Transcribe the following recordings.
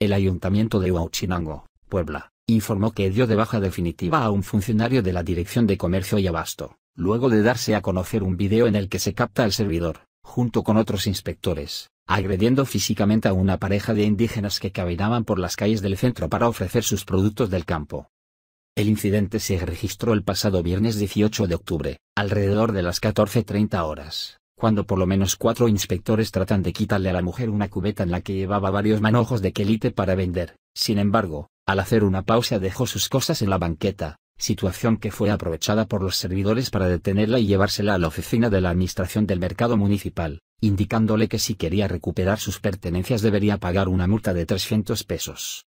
El Ayuntamiento de Huauchinango, Puebla, informó que dio de baja definitiva a un funcionario de la Dirección de Comercio y Abasto, luego de darse a conocer un video en el que se capta al servidor, junto con otros inspectores, agrediendo físicamente a una pareja de indígenas que caminaban por las calles del centro para ofrecer sus productos del campo. El incidente se registró el pasado viernes 18 de octubre, alrededor de las 14.30 horas cuando por lo menos cuatro inspectores tratan de quitarle a la mujer una cubeta en la que llevaba varios manojos de quelite para vender. Sin embargo, al hacer una pausa dejó sus cosas en la banqueta, situación que fue aprovechada por los servidores para detenerla y llevársela a la oficina de la Administración del Mercado Municipal, indicándole que si quería recuperar sus pertenencias debería pagar una multa de 300 pesos.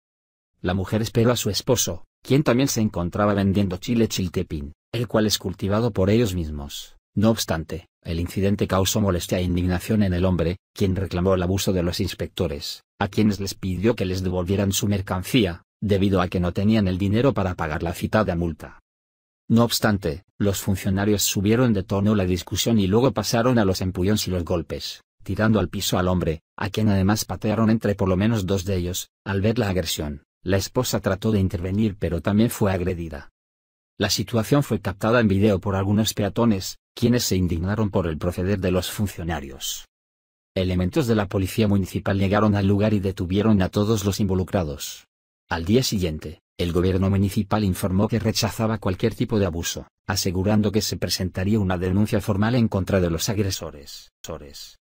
La mujer esperó a su esposo, quien también se encontraba vendiendo chile chiltepín, el cual es cultivado por ellos mismos. No obstante, el incidente causó molestia e indignación en el hombre, quien reclamó el abuso de los inspectores, a quienes les pidió que les devolvieran su mercancía, debido a que no tenían el dinero para pagar la citada multa. No obstante, los funcionarios subieron de tono la discusión y luego pasaron a los empullones y los golpes, tirando al piso al hombre, a quien además patearon entre por lo menos dos de ellos, al ver la agresión. La esposa trató de intervenir pero también fue agredida. La situación fue captada en video por algunos peatones, quienes se indignaron por el proceder de los funcionarios. Elementos de la policía municipal llegaron al lugar y detuvieron a todos los involucrados. Al día siguiente, el gobierno municipal informó que rechazaba cualquier tipo de abuso, asegurando que se presentaría una denuncia formal en contra de los agresores.